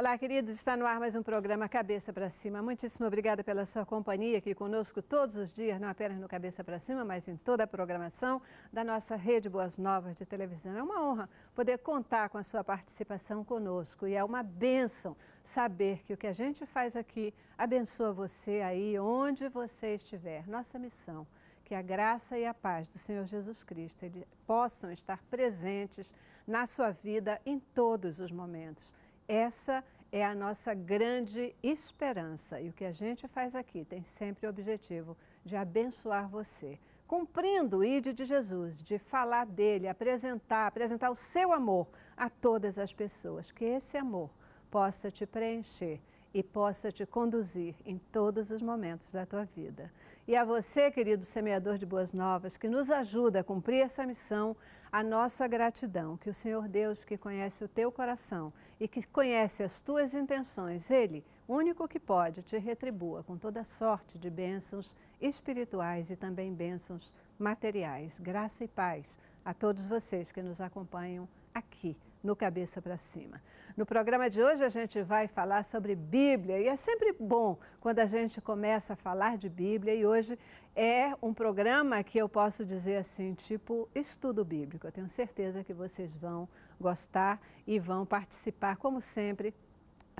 Olá, queridos. Está no ar mais um programa Cabeça para Cima. Muitíssimo obrigada pela sua companhia aqui conosco todos os dias, não apenas no Cabeça para Cima, mas em toda a programação da nossa Rede Boas Novas de televisão. É uma honra poder contar com a sua participação conosco e é uma bênção saber que o que a gente faz aqui abençoa você aí onde você estiver. Nossa missão que a graça e a paz do Senhor Jesus Cristo ele, possam estar presentes na sua vida em todos os momentos. Essa é a nossa grande esperança. E o que a gente faz aqui tem sempre o objetivo de abençoar você. Cumprindo o ide de Jesus, de falar dele, apresentar, apresentar o seu amor a todas as pessoas. Que esse amor possa te preencher e possa te conduzir em todos os momentos da tua vida. E a você, querido semeador de boas novas, que nos ajuda a cumprir essa missão, a nossa gratidão, que o Senhor Deus, que conhece o teu coração e que conhece as tuas intenções, Ele, único que pode, te retribua com toda sorte de bênçãos espirituais e também bênçãos materiais. Graça e paz a todos vocês que nos acompanham aqui no Cabeça para Cima. No programa de hoje a gente vai falar sobre Bíblia e é sempre bom quando a gente começa a falar de Bíblia e hoje é um programa que eu posso dizer assim, tipo estudo bíblico. Eu tenho certeza que vocês vão gostar e vão participar, como sempre,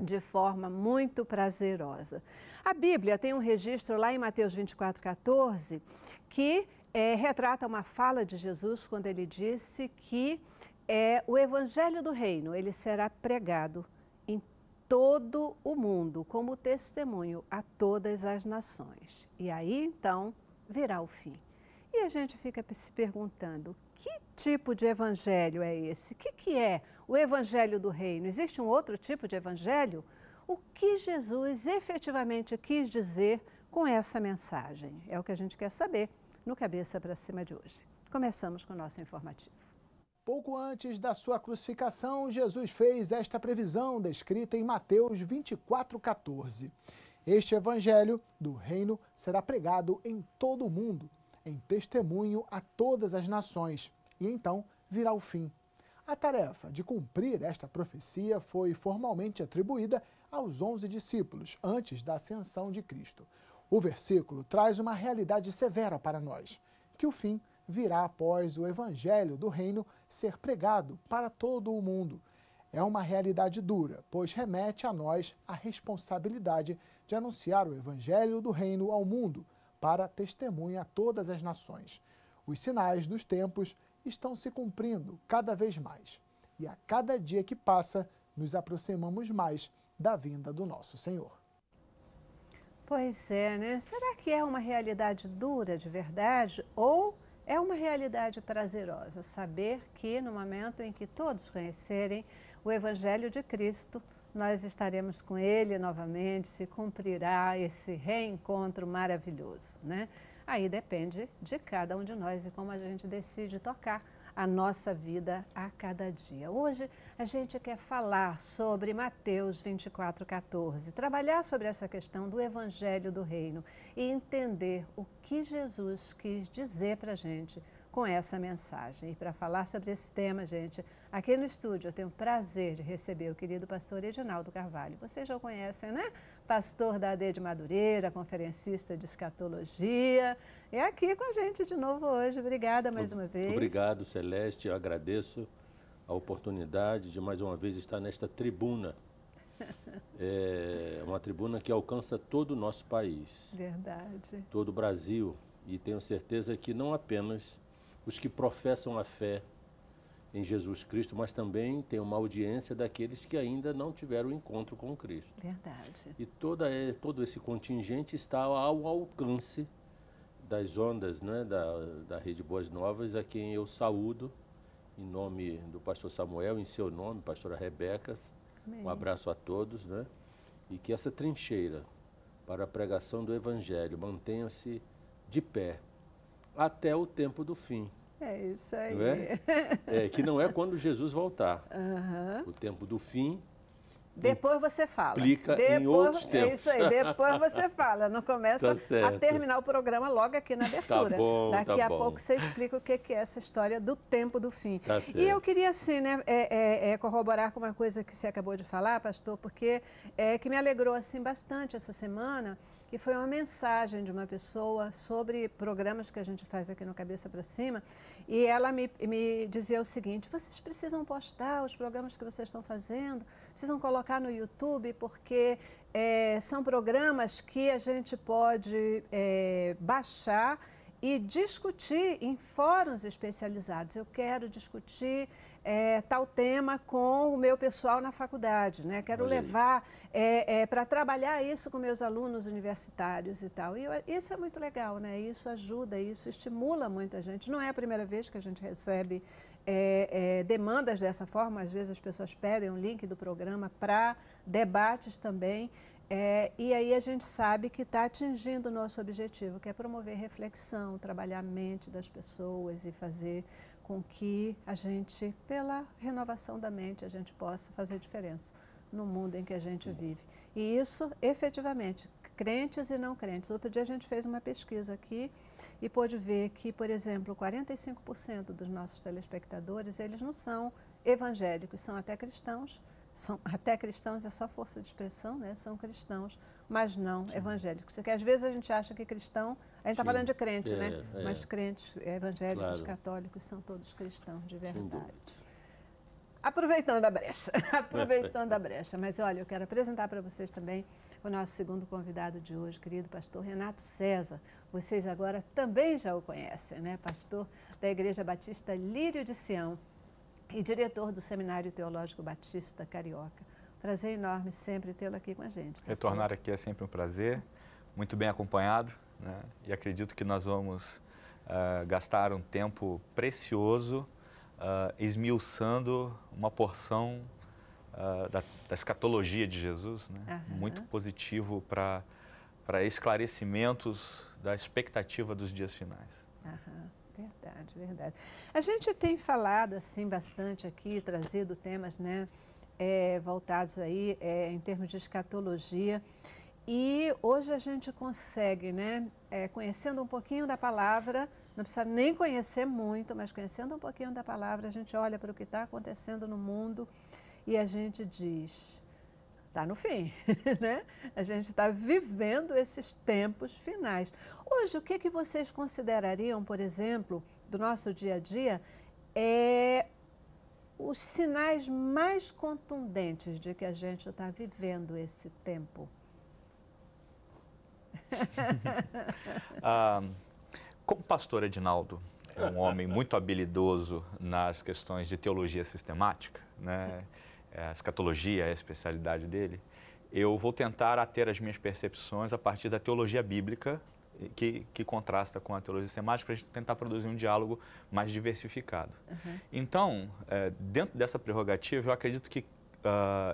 de forma muito prazerosa. A Bíblia tem um registro lá em Mateus 24, 14, que é, retrata uma fala de Jesus quando ele disse que é o Evangelho do Reino. Ele será pregado em todo o mundo como testemunho a todas as nações. E aí então virá o fim. E a gente fica se perguntando: que tipo de evangelho é esse? O que, que é o evangelho do reino? Existe um outro tipo de evangelho? O que Jesus efetivamente quis dizer com essa mensagem? É o que a gente quer saber no Cabeça para Cima de hoje. Começamos com o nosso informativo. Pouco antes da sua crucificação, Jesus fez esta previsão descrita em Mateus 24,14. Este evangelho do reino será pregado em todo o mundo, em testemunho a todas as nações, e então virá o fim. A tarefa de cumprir esta profecia foi formalmente atribuída aos onze discípulos antes da ascensão de Cristo. O versículo traz uma realidade severa para nós, que o fim virá após o evangelho do reino ser pregado para todo o mundo. É uma realidade dura, pois remete a nós a responsabilidade de anunciar o Evangelho do Reino ao mundo, para testemunha a todas as nações. Os sinais dos tempos estão se cumprindo cada vez mais, e a cada dia que passa, nos aproximamos mais da vinda do nosso Senhor. Pois é, né? Será que é uma realidade dura de verdade ou é uma realidade prazerosa saber que, no momento em que todos conhecerem o Evangelho de Cristo, nós estaremos com Ele novamente, se cumprirá esse reencontro maravilhoso. Né? Aí depende de cada um de nós e como a gente decide tocar a nossa vida a cada dia. Hoje a gente quer falar sobre Mateus 24:14, trabalhar sobre essa questão do evangelho do reino e entender o que Jesus quis dizer para a gente com essa mensagem. E para falar sobre esse tema, gente, aqui no estúdio eu tenho o prazer de receber o querido pastor Reginaldo Carvalho. Vocês já o conhecem, né? pastor da AD de Madureira, conferencista de escatologia. É aqui com a gente de novo hoje. Obrigada mais uma vez. Obrigado, Celeste. Eu agradeço a oportunidade de mais uma vez estar nesta tribuna. É uma tribuna que alcança todo o nosso país. Verdade. Todo o Brasil. E tenho certeza que não apenas os que professam a fé em Jesus Cristo, mas também tem uma audiência daqueles que ainda não tiveram encontro com Cristo. Verdade. E toda, é, todo esse contingente está ao alcance das ondas né, da, da Rede Boas Novas, a quem eu saúdo em nome do pastor Samuel, em seu nome, pastora Rebeca. Amém. Um abraço a todos, né? E que essa trincheira para a pregação do Evangelho mantenha-se de pé até o tempo do fim é isso aí. Não é? é que não é quando Jesus voltar. Uhum. O tempo do fim. Depois você fala. Explica em outros tempos. É isso aí, depois você fala. Não começa tá a terminar o programa logo aqui na tá abertura. Tá bom, Daqui tá a bom. pouco você explica o que é essa história do tempo do fim. Tá e eu queria, assim, né, é, é, é, corroborar com uma coisa que você acabou de falar, pastor, porque é, que me alegrou assim bastante essa semana que foi uma mensagem de uma pessoa sobre programas que a gente faz aqui no Cabeça para Cima, e ela me, me dizia o seguinte: vocês precisam postar os programas que vocês estão fazendo, precisam colocar no YouTube, porque é, são programas que a gente pode é, baixar e discutir em fóruns especializados. Eu quero discutir é, tal tema com o meu pessoal na faculdade, né? Quero Olha levar é, é, para trabalhar isso com meus alunos universitários e tal. E eu, isso é muito legal, né? Isso ajuda, isso estimula muita gente. Não é a primeira vez que a gente recebe é, é, demandas dessa forma. Às vezes as pessoas pedem um link do programa para debates também. É, e aí a gente sabe que está atingindo o nosso objetivo, que é promover reflexão, trabalhar a mente das pessoas e fazer com que a gente, pela renovação da mente, a gente possa fazer diferença no mundo em que a gente hum. vive. E isso, efetivamente, crentes e não crentes. Outro dia a gente fez uma pesquisa aqui e pôde ver que, por exemplo, 45% dos nossos telespectadores, eles não são evangélicos, são até cristãos, são até cristãos, é só força de expressão, né? são cristãos, mas não Sim. evangélicos. Porque é às vezes a gente acha que é cristão, a gente está falando de crente, é, né? É. Mas crentes é, evangélicos, claro. católicos, são todos cristãos de verdade. Aproveitando a brecha, aproveitando a brecha, mas olha, eu quero apresentar para vocês também o nosso segundo convidado de hoje, querido pastor Renato César. Vocês agora também já o conhecem, né? Pastor da Igreja Batista Lírio de Sião e diretor do Seminário Teológico Batista Carioca. Prazer enorme sempre tê-lo aqui com a gente. Pastor. Retornar aqui é sempre um prazer, muito bem acompanhado, né? e acredito que nós vamos uh, gastar um tempo precioso uh, esmiuçando uma porção uh, da, da, escatologia de Jesus, né? muito positivo para esclarecimentos da expectativa dos dias finais. Verdade, verdade. A gente tem falado assim bastante aqui, trazido temas, né? é, voltados aí é, em termos de escatologia. E hoje a gente consegue, né, é, conhecendo um pouquinho da palavra, não precisa nem conhecer muito, mas conhecendo um pouquinho da palavra, a gente olha para o que está acontecendo no mundo e a gente diz, está no fim, né? A gente está vivendo esses tempos finais. Hoje, o que, que vocês considerariam, por exemplo, do nosso dia a dia, é os sinais mais contundentes de que a gente está vivendo esse tempo? ah, como pastor Edinaldo é um homem muito habilidoso nas questões de teologia sistemática, né? É, a escatologia é a especialidade dele, eu vou tentar ater as minhas percepções a partir da teologia bíblica que, que contrasta com a teologia semática para a gente tentar produzir um diálogo mais diversificado. Uhum. Então, é, dentro dessa prerrogativa, eu acredito que uh,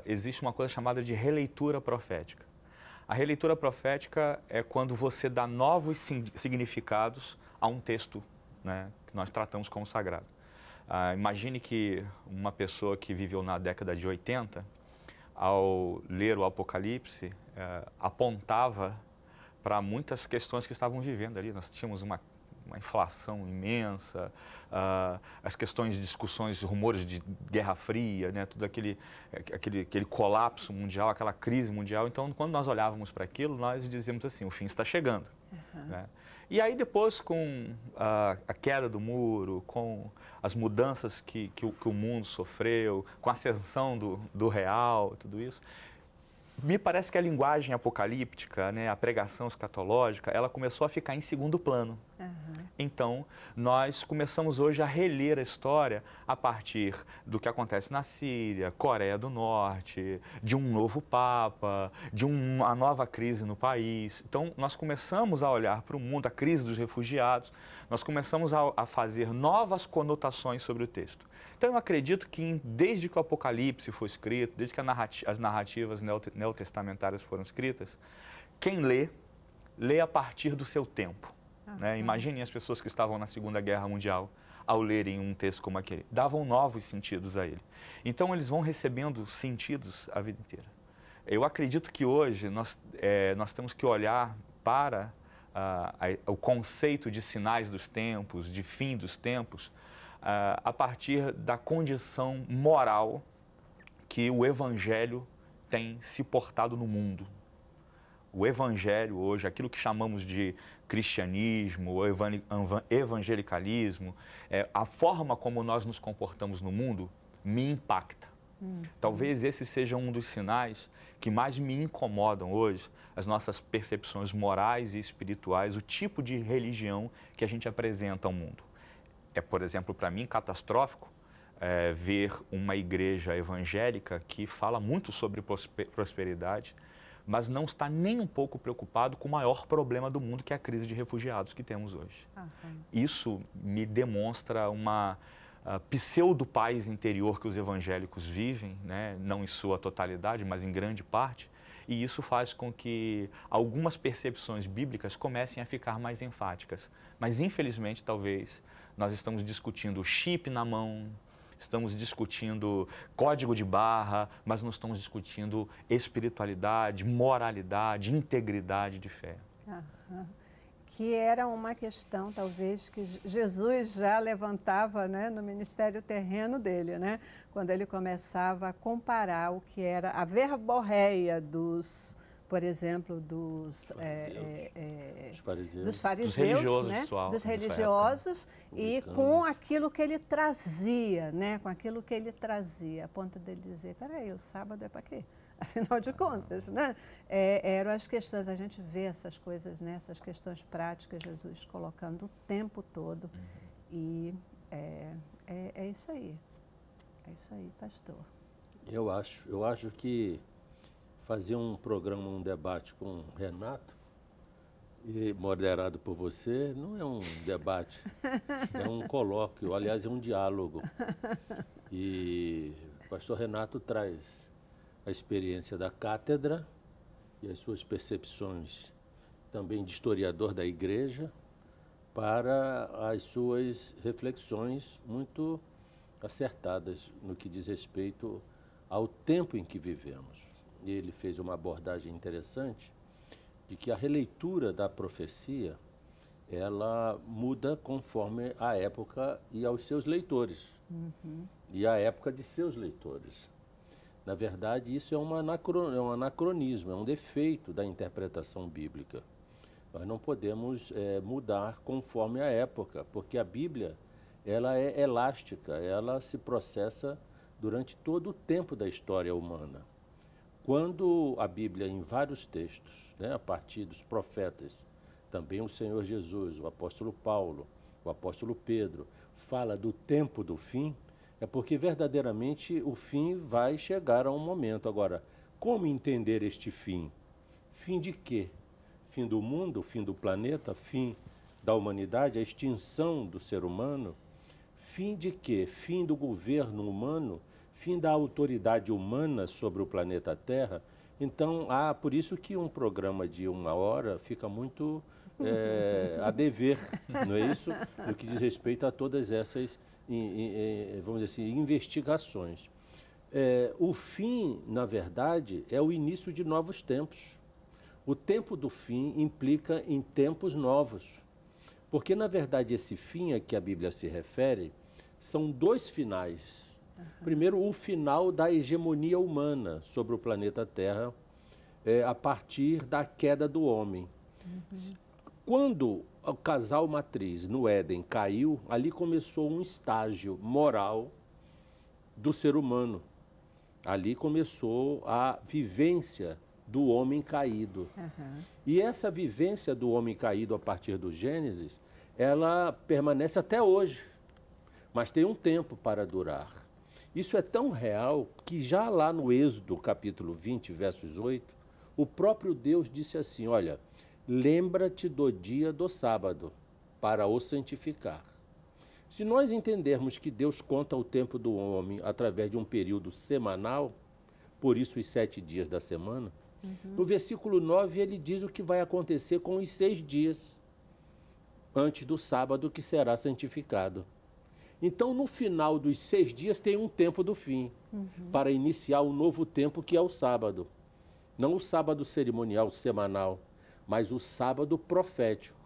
existe uma coisa chamada de releitura profética. A releitura profética é quando você dá novos significados a um texto né, que nós tratamos como sagrado. Ah, imagine que uma pessoa que viveu na década de 80, ao ler o Apocalipse, eh, apontava para muitas questões que estavam vivendo ali. Nós tínhamos uma, uma inflação imensa, uh, as questões de discussões, rumores de Guerra Fria, né, tudo aquele, eh, aquele, aquele colapso mundial, aquela crise mundial. Então, quando nós olhávamos para aquilo, nós dizíamos assim, o fim está chegando. Uhum. Né? E aí depois, com a, ah, a, queda do muro, com as mudanças que, que, o, que o mundo sofreu, com a ascensão do, do real, tudo isso, me parece que a linguagem apocalíptica, né, a pregação escatológica, ela começou a ficar em segundo plano. Uhum. Então, nós começamos hoje a reler a história a partir do que acontece na Síria, Coreia do Norte, de um novo Papa, de um, uma nova crise no país. Então, nós começamos a olhar para o mundo, a crise dos refugiados, nós começamos a, a fazer novas conotações sobre o texto. Então eu acredito que desde que o Apocalipse foi escrito, desde que narrativa, as narrativas neotestamentárias foram escritas, quem lê, lê a partir do seu tempo. Ah, né? Uhum. Né? Imaginem as pessoas que estavam na Segunda Guerra Mundial ao lerem um texto como aquele. Davam novos sentidos a ele. Então eles vão recebendo sentidos a vida inteira. Eu acredito que hoje nós, é, nós temos que olhar para ah, a, o conceito de sinais dos tempos, de fim dos tempos, a partir da condição moral que o Evangelho tem se portado no mundo. O Evangelho hoje, aquilo que chamamos de cristianismo, ou evangelicalismo, é, a forma como nós nos comportamos no mundo me impacta. Hum. Talvez esse seja um dos sinais que mais me incomodam hoje, as nossas percepções morais e espirituais, o tipo de religião que a gente apresenta ao mundo é, por exemplo, para mim catastrófico é, ver uma igreja evangélica que fala muito sobre prosperidade, mas não está nem um pouco preocupado com o maior problema do mundo, que é a crise de refugiados que temos hoje. Uhum. Isso me demonstra uma ah, pseudo-paz interior que os evangélicos vivem, né? não em sua totalidade, mas em grande parte, e isso faz com que algumas percepções bíblicas comecem a ficar mais enfáticas. Mas, infelizmente, talvez nós estamos discutindo chip na mão, estamos discutindo código de barra, mas não estamos discutindo espiritualidade, moralidade, integridade de fé. Aham. Que era uma questão, talvez, que Jesus já levantava né, no ministério terreno dele, né? quando ele começava a comparar o que era a verborreia dos por exemplo, dos eh, fariseus, é, é, Dos, fariseus, dos religiosos, né? dos religiosos e com aquilo que ele trazia, né? com aquilo que ele trazia, a ponto dele dizer, peraí, o sábado é para quê? Afinal de ah. contas, né? É, eram as questões, a gente vê essas coisas, né? essas questões práticas, Jesus colocando o tempo todo. Uhum. E é, é, é isso aí. É isso aí, pastor. Eu acho, eu acho que Fazer um programa, um debate com o Renato, e moderado por você, não é um debate, é um colóquio, aliás, é um diálogo. E o pastor Renato traz a experiência da cátedra e as suas percepções também de historiador da igreja para as suas reflexões muito acertadas no que diz respeito ao tempo em que vivemos ele fez uma abordagem interessante de que a releitura da profecia ela muda conforme a época e aos seus leitores uhum. e a época de seus leitores. Na verdade, isso é, uma anacron, é um anacronismo, é um defeito da interpretação bíblica. Nós não podemos é, mudar conforme a época, porque a Bíblia ela é elástica, ela se processa durante todo o tempo da história humana. Quando a Bíblia, em vários textos, né, a partir dos profetas, também o Senhor Jesus, o apóstolo Paulo, o apóstolo Pedro, fala do tempo do fim, é porque verdadeiramente o fim vai chegar a um momento. Agora, como entender este fim? Fim de quê? Fim do mundo, fim do planeta, fim da humanidade, a extinção do ser humano? Fim de quê? Fim do governo humano? fim da autoridade humana sobre o planeta Terra. Então, há, por isso que um programa de uma hora fica muito é, a dever, não é isso? No que diz respeito a todas essas, eh, vamos dizer assim, investigações. É, o fim, na verdade, é o início de novos tempos. O tempo do fim implica em tempos novos. Porque, na verdade, esse fim a que a Bíblia se refere são dois finais Primeiro, o final da hegemonia humana sobre o planeta Terra é, a partir da queda do homem. Uhum. Quando o casal matriz no Éden caiu, ali começou um estágio moral do ser humano. Ali começou a vivência do homem caído. Uhum. E essa vivência do homem caído a partir do Gênesis, ela permanece até hoje, mas tem um tempo para durar. Isso é tão real que já lá no Êxodo, capítulo 20, versos 8, o próprio Deus disse assim: Olha, lembra-te do dia do sábado para o santificar. Se nós entendermos que Deus conta o tempo do homem através de um período semanal, por isso os sete dias da semana, uhum. no versículo 9 ele diz o que vai acontecer com os seis dias antes do sábado que será santificado. Então, no final dos seis dias, tem um tempo do fim, uhum. para iniciar um novo tempo que é o sábado. Não o sábado cerimonial, semanal, mas o sábado profético.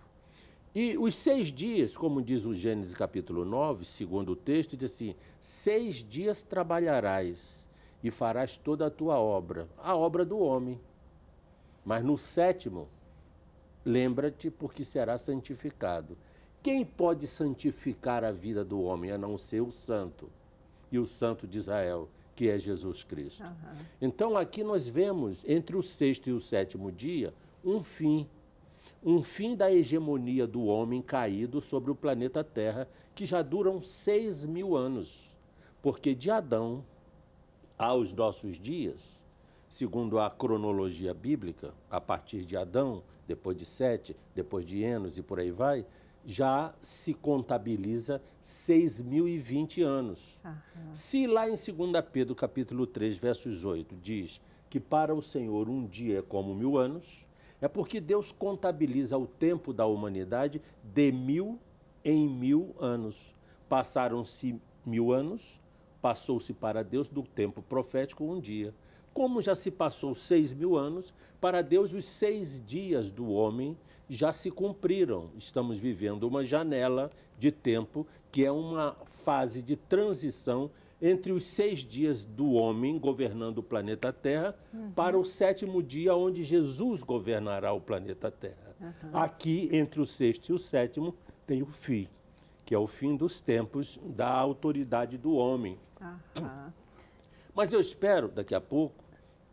E os seis dias, como diz o Gênesis capítulo 9, segundo o texto, diz assim: seis dias trabalharás e farás toda a tua obra, a obra do homem. Mas no sétimo, lembra-te, porque será santificado. Quem pode santificar a vida do homem a não ser o santo? E o santo de Israel, que é Jesus Cristo. Uhum. Então aqui nós vemos, entre o sexto e o sétimo dia, um fim. Um fim da hegemonia do homem caído sobre o planeta Terra, que já duram seis mil anos. Porque de Adão aos nossos dias, segundo a cronologia bíblica, a partir de Adão, depois de Sete, depois de Enos e por aí vai, já se contabiliza 6.020 anos. Se lá em 2 Pedro, capítulo 3, versos 8, diz que para o Senhor um dia é como mil anos, é porque Deus contabiliza o tempo da humanidade de mil em mil anos. Passaram-se mil anos, passou-se para Deus do tempo profético um dia. Como já se passou seis mil anos, para Deus os seis dias do homem já se cumpriram. Estamos vivendo uma janela de tempo que é uma fase de transição entre os seis dias do homem governando o planeta Terra uhum. para o sétimo dia onde Jesus governará o planeta Terra. Uhum. Aqui, entre o sexto e o sétimo, tem o fim, que é o fim dos tempos da autoridade do homem. Uhum. Mas eu espero, daqui a pouco,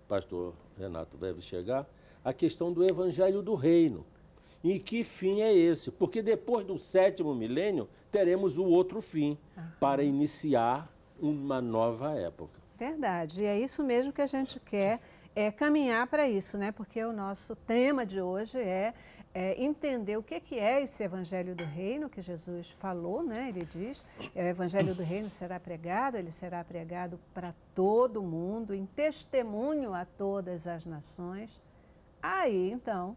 pastor Renato deve chegar, a questão do evangelho do reino. E que fim é esse? Porque depois do sétimo milênio, teremos o outro fim ah. para iniciar uma nova época. Verdade. E é isso mesmo que a gente quer é caminhar para isso, né? Porque o nosso tema de hoje é é, entender o que, que é esse evangelho do reino que Jesus falou, né? Ele diz, é, o evangelho do reino será pregado, ele será pregado para todo mundo, em testemunho a todas as nações. Aí, então,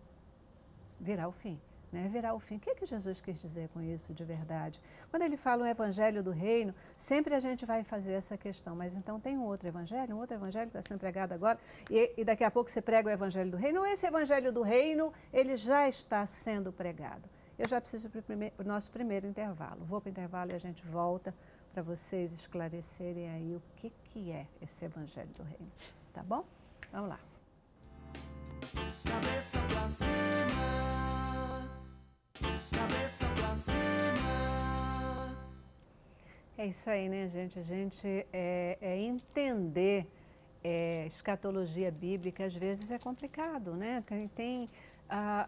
virá o fim né, o fim. O que, é que Jesus quis dizer com isso de verdade? Quando ele fala o evangelho do reino, sempre a gente vai fazer essa questão, mas então tem um outro evangelho, um outro evangelho que está sendo pregado agora, e, e daqui a pouco você prega o evangelho do reino. Esse evangelho do reino, ele já está sendo pregado. Eu já preciso para o nosso primeiro intervalo. Vou para o intervalo e a gente volta para vocês esclarecerem aí o que, que é esse evangelho do reino. Tá bom? Vamos lá. Cabeça pra cima cabeça pra cima. É isso aí, né, gente? A gente é, é entender é, escatologia bíblica, às vezes é complicado, né? Tem, tem ah,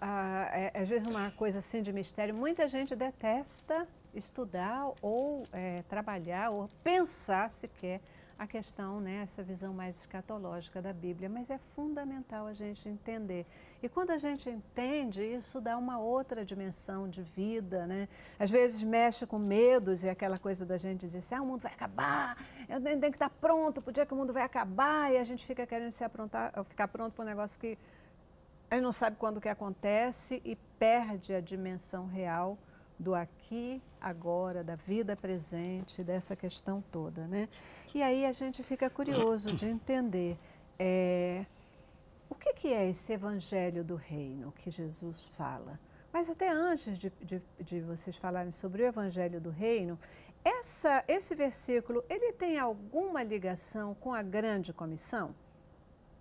ah, é, às vezes uma coisa assim de mistério. Muita gente detesta estudar ou é, trabalhar ou pensar sequer a questão, né, essa visão mais escatológica da Bíblia, mas é fundamental a gente entender. E quando a gente entende, isso dá uma outra dimensão de vida, né? Às vezes mexe com medos e aquela coisa da gente dizer assim, ah, o mundo vai acabar, eu tenho que estar tá pronto para o dia que o mundo vai acabar, e a gente fica querendo se aprontar, ficar pronto para um negócio que a gente não sabe quando que acontece e perde a dimensão real do aqui, agora, da vida presente, dessa questão toda, né? E aí a gente fica curioso de entender é, o que, que é esse evangelho do reino que Jesus fala. Mas até antes de, de, de vocês falarem sobre o evangelho do reino, essa, esse versículo, ele tem alguma ligação com a grande comissão?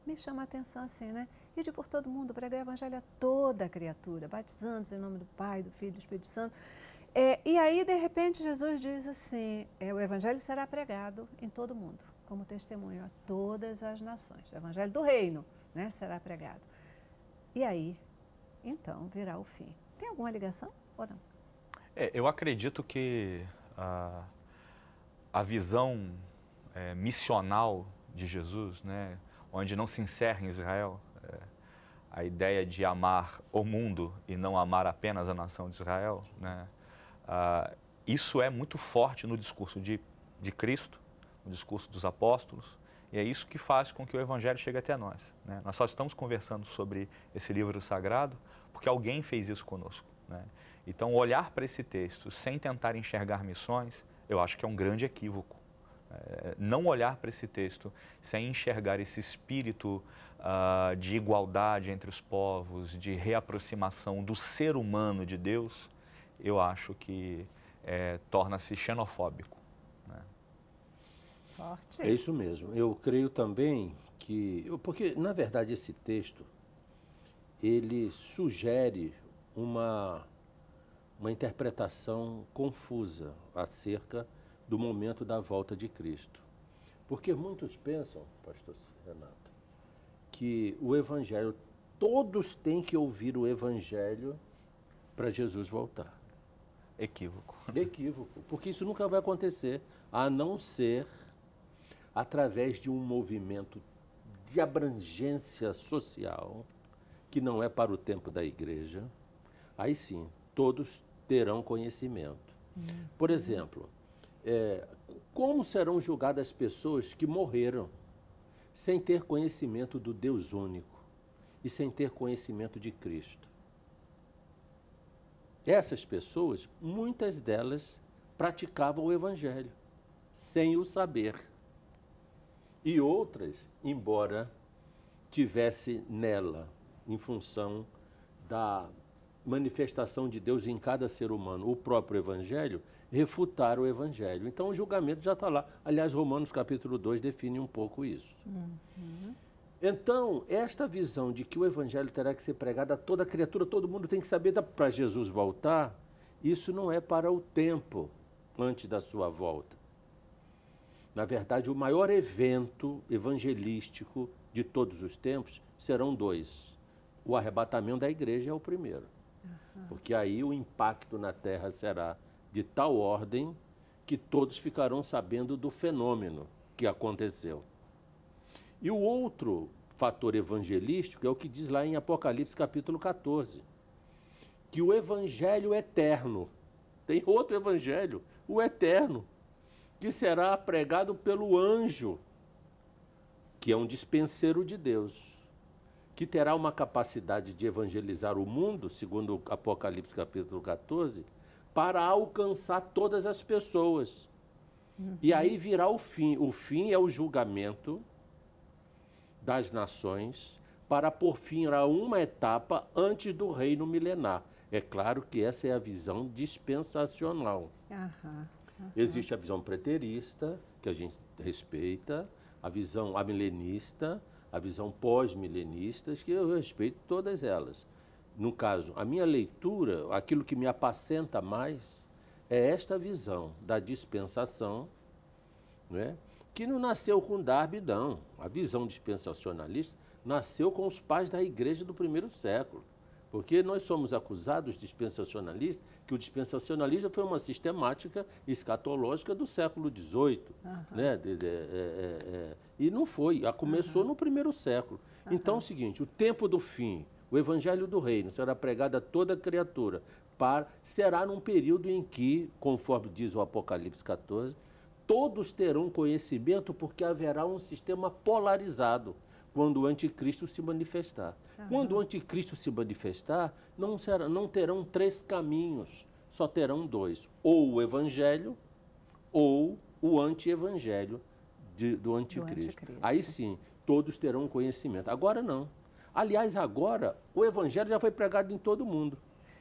Me chama a atenção assim, né? Ide por todo mundo, pregar o evangelho a toda criatura, batizando-os em nome do Pai, do Filho e do Espírito Santo. É, e aí, de repente, Jesus diz assim: é, o evangelho será pregado em todo mundo, como testemunho a todas as nações. O evangelho do reino né, será pregado. E aí, então, virá o fim. Tem alguma ligação ou não? É, eu acredito que a, a visão é, missional de Jesus, né, onde não se encerra em Israel, é, a ideia de amar o mundo e não amar apenas a nação de Israel, né? ah, isso é muito forte no discurso de, de Cristo, no discurso dos apóstolos, e é isso que faz com que o Evangelho chegue até nós. Né? Nós só estamos conversando sobre esse livro sagrado porque alguém fez isso conosco. Né? Então, olhar para esse texto sem tentar enxergar missões, eu acho que é um grande equívoco. É, não olhar para esse texto sem enxergar esse espírito uh, de igualdade entre os povos, de reaproximação do ser humano de Deus, eu acho que é, torna-se xenofóbico. Né? Forte. É isso mesmo. Eu creio também que. Porque, na verdade, esse texto ele sugere uma, uma interpretação confusa acerca do momento da volta de Cristo. Porque muitos pensam, pastor Renato, que o Evangelho, todos têm que ouvir o Evangelho para Jesus voltar. Equívoco. Equívoco, porque isso nunca vai acontecer, a não ser através de um movimento de abrangência social, que não é para o tempo da igreja. Aí sim, todos terão conhecimento. Uhum. Por exemplo, é, como serão julgadas as pessoas que morreram? sem ter conhecimento do Deus único e sem ter conhecimento de Cristo. Essas pessoas, muitas delas praticavam o Evangelho sem o saber. E outras, embora tivesse nela, em função da manifestação de Deus em cada ser humano, o próprio Evangelho, refutar o evangelho. Então o julgamento já está lá. Aliás, Romanos capítulo 2 define um pouco isso. Uhum. Então, esta visão de que o evangelho terá que ser pregado a toda criatura, todo mundo tem que saber para Jesus voltar, isso não é para o tempo antes da sua volta. Na verdade, o maior evento evangelístico de todos os tempos serão dois. O arrebatamento da igreja é o primeiro, uhum. porque aí o impacto na terra será de tal ordem que todos ficarão sabendo do fenômeno que aconteceu. E o outro fator evangelístico é o que diz lá em Apocalipse capítulo 14, que o evangelho eterno, tem outro evangelho, o eterno, que será pregado pelo anjo, que é um dispenseiro de Deus, que terá uma capacidade de evangelizar o mundo, segundo Apocalipse capítulo 14, para alcançar todas as pessoas. Uhum. E aí virá o fim. O fim é o julgamento das nações para por fim a uma etapa antes do reino milenar. É claro que essa é a visão dispensacional. Uhum. Uhum. Existe a visão preterista, que a gente respeita, a visão amilenista, a visão pós-milenistas, que eu respeito todas elas no caso, a minha leitura, aquilo que me apacenta mais é esta visão da dispensação, né? que não nasceu com Darby, não. A visão dispensacionalista nasceu com os pais da igreja do primeiro século. Porque nós somos acusados dispensacionalistas, que o dispensacionalismo foi uma sistemática escatológica do século XVIII. Uhum. Né? É, é, é, e não foi, começou uhum. no primeiro século. Uhum. Então é o seguinte: o tempo do fim, o evangelho do reino será pregado a toda criatura. Para, será num período em que, conforme diz o Apocalipse 14, todos terão conhecimento porque haverá um sistema polarizado quando o anticristo se manifestar. Uhum. Quando o anticristo se manifestar, não, será, não terão três caminhos, só terão dois: ou o evangelho ou o anti-evangelho do, anticristo. do anticristo. Aí sim, todos terão conhecimento. Agora não. Aliás, agora o evangelho já foi pregado em todo mundo.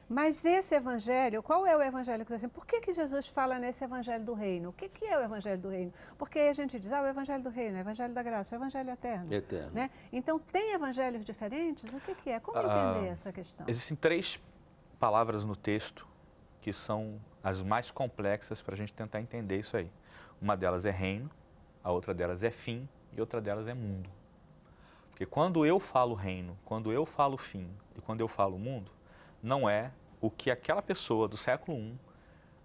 Mas esse evangelho, qual é o evangelho que assim, Por que, que Jesus fala nesse evangelho do reino? O que, que é o evangelho do reino? Porque a gente diz, ah, o evangelho do reino, o evangelho da graça, o evangelho é eterno. Eterno. Né? Então, tem evangelhos diferentes? O que, que é? Como ah, entender ah, essa questão? Existem três palavras no texto que são as mais complexas para a gente tentar entender isso aí. Uma delas é reino, a outra delas é fim e outra delas é mundo. Porque quando eu falo reino, quando eu falo fim e quando eu falo mundo, não é o que aquela pessoa do século I uh,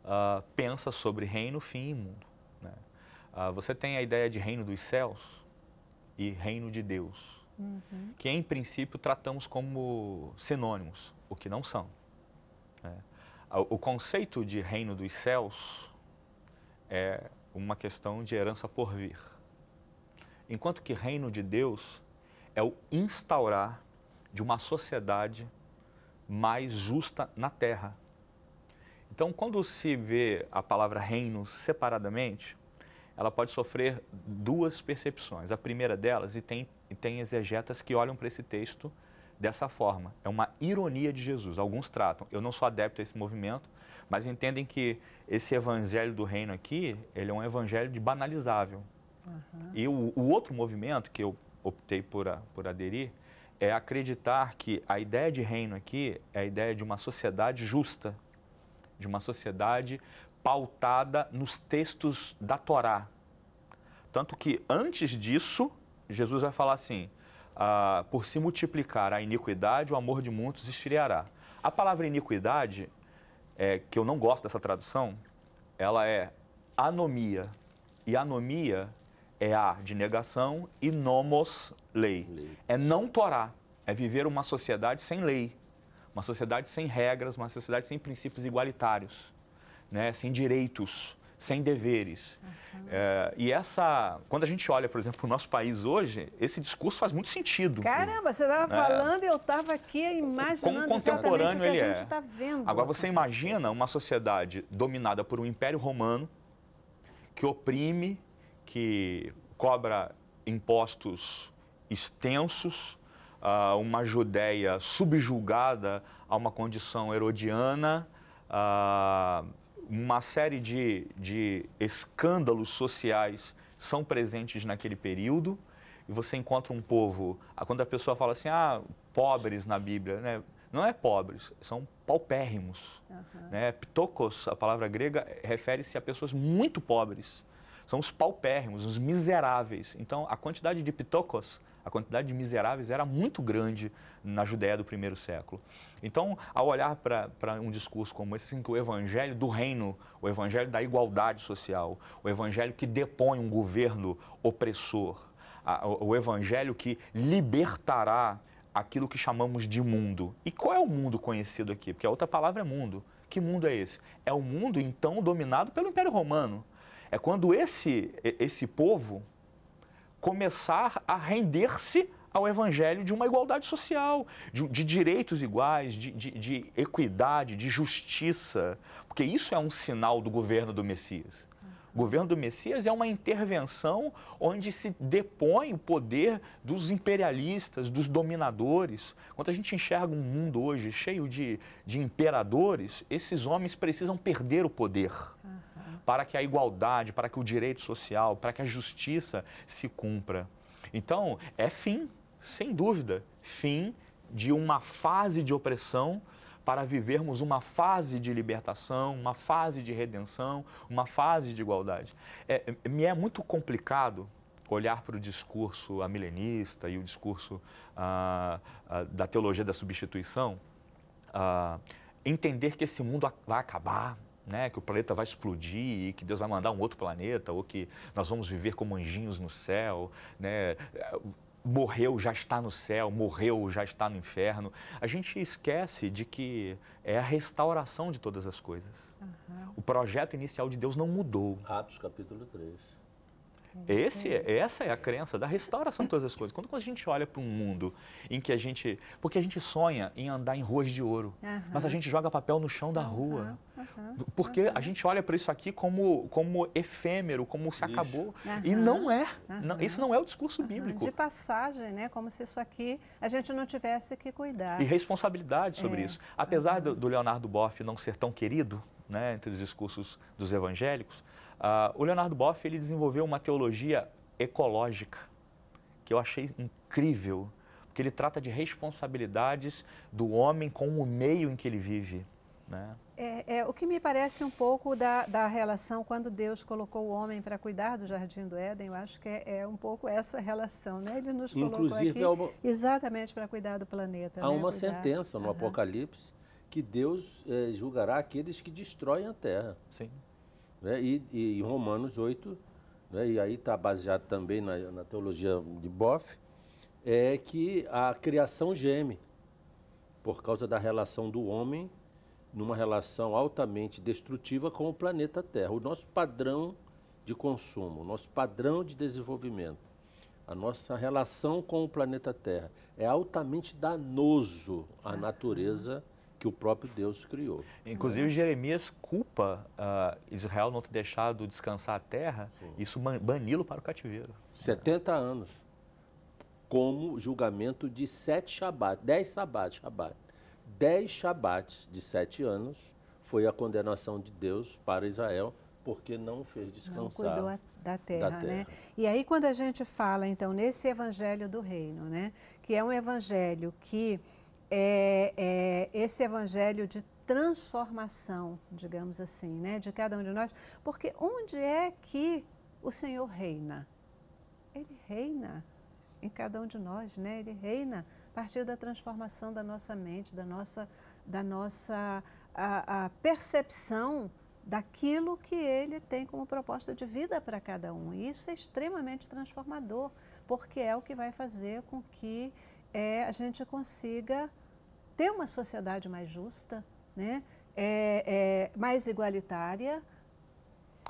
ah, pensa sobre reino, fim e mundo. Né? Uh, você tem a ideia de reino dos céus e reino de Deus, uhum. que em princípio tratamos como sinônimos, o que não são. Né? Ah, o conceito de reino dos céus é uma questão de herança por vir. Enquanto que reino de Deus é o instaurar de uma sociedade mais justa na terra. Então, quando se vê a palavra reino separadamente, ela pode sofrer duas percepções. A primeira delas, e tem, e tem exegetas que olham para esse texto dessa forma, é uma ironia de Jesus. Alguns tratam, eu não sou adepto a esse movimento, mas entendem que esse evangelho do reino aqui, ele é um evangelho de banalizável. Uhum. E o, o outro movimento, que eu optei por, a, por aderir, é acreditar que a ideia de reino aqui é a ideia de uma sociedade justa, de uma sociedade pautada nos textos da Torá. Tanto que antes disso, Jesus vai falar assim: ah, por se multiplicar a iniquidade, o amor de muitos esfriará. A palavra iniquidade, é, que eu não gosto dessa tradução, ela é anomia. E anomia é A de negação e nomos, lei. lei. É não Torá, é viver uma sociedade sem lei, uma sociedade sem regras, uma sociedade sem princípios igualitários, né? sem direitos, sem deveres. Uhum. É, e essa, quando a gente olha, por exemplo, o nosso país hoje, esse discurso faz muito sentido. Caramba, você estava é, né? falando e eu estava aqui imaginando Como contemporâneo ele é. Tá vendo. Agora você imagina uma sociedade dominada por um império romano que oprime que cobra impostos extensos, uh, uma Judéia subjugada a uma condição herodiana, uh, uma série de, de escândalos sociais são presentes naquele período. E você encontra um povo, ah, quando a pessoa fala assim, ah, pobres na Bíblia, né? não é pobres, são paupérrimos. Uhum. Né? Ptokos, a palavra grega, refere-se a pessoas muito pobres são os paupérrimos, os miseráveis. Então, a quantidade de pitocos, a quantidade de miseráveis era muito grande na Judéia do primeiro século. Então, ao olhar para um discurso como esse, assim, que o evangelho do reino, o evangelho da igualdade social, o evangelho que depõe um governo opressor, a, o, o evangelho que libertará aquilo que chamamos de mundo. E qual é o mundo conhecido aqui? Porque a outra palavra é mundo. Que mundo é esse? É o um mundo, então, dominado pelo Império Romano. É quando esse, esse povo começar a render-se ao evangelho de uma igualdade social, de, de direitos iguais, de, de, de, equidade, de justiça. Porque isso é um sinal do governo do Messias. O governo do Messias é uma intervenção onde se depõe o poder dos imperialistas, dos dominadores. Quando a gente enxerga um mundo hoje cheio de, de imperadores, esses homens precisam perder o poder. Uhum para que a igualdade, para que o direito social, para que a justiça se cumpra. Então, é fim, sem dúvida, fim de uma fase de opressão para vivermos uma fase de libertação, uma fase de redenção, uma fase de igualdade. É, me é muito complicado olhar para o discurso amilenista e o discurso ah, ah, da teologia da substituição, ah, entender que esse mundo vai acabar, né, que o planeta vai explodir e que Deus vai mandar um outro planeta, ou que nós vamos viver como anjinhos no céu, né? Morreu, já está no céu, morreu, já está no inferno. A gente esquece de que é a restauração de todas as coisas. Uhum. O projeto inicial de Deus não mudou. Atos capítulo 3. Esse, é, essa é a crença da restauração de todas as coisas. Quando, quando a gente olha para um mundo em que a gente. Porque a gente sonha em andar em ruas de ouro, uhum. mas a gente joga papel no chão da rua. Uhum. Porque a gente olha para isso aqui como, como efêmero, como se acabou. E não é. Não, isso não é o discurso bíblico. De passagem, né? como se isso aqui a gente não tivesse que cuidar. E responsabilidade sobre é. isso. Apesar do, do Leonardo Boff não ser tão querido né, entre os discursos dos evangélicos, Uh, o Leonardo Boff ele desenvolveu uma teologia ecológica que eu achei incrível, porque ele trata de responsabilidades do homem com o meio em que ele vive. Né? É, é, o que me parece um pouco da, da relação quando Deus colocou o homem para cuidar do Jardim do Éden, eu acho que é, é um pouco essa relação, né? Ele nos Inclusive, colocou aqui uma, exatamente para cuidar do planeta. Há né? uma cuidar, sentença no uhum. Apocalipse que Deus é, julgará aqueles que destroem a Terra. Sim né? e, e, Romanos 8, né? e aí está baseado também na, na, teologia de Boff, é que a criação geme por causa da relação do homem numa relação altamente destrutiva com o planeta Terra. O nosso padrão de consumo, o nosso padrão de desenvolvimento, a nossa relação com o planeta Terra é altamente danoso à ah. natureza que o próprio Deus criou. Inclusive, né? Jeremias culpa uh, Israel não ter deixado descansar a terra, Sim. isso bani-lo para o cativeiro. 70 anos, como julgamento de sete shabat, dez shabat, shabat. Dez shabats de sete anos foi a condenação de Deus para Israel porque não fez descansar. Não cuidou da terra, da terra, né? E aí quando a gente fala então nesse evangelho do reino, né, que é um evangelho que é, é, esse evangelho de transformação, digamos assim, né, de cada um de nós, porque onde é que o Senhor reina? Ele reina em cada um de nós, né? Ele reina a partir da transformação da nossa mente, da nossa, da nossa a, a percepção daquilo que ele tem como proposta de vida para cada um. E isso é extremamente transformador, porque é o que vai fazer com que é, a gente consiga ter uma sociedade mais justa, né? é, é mais igualitária.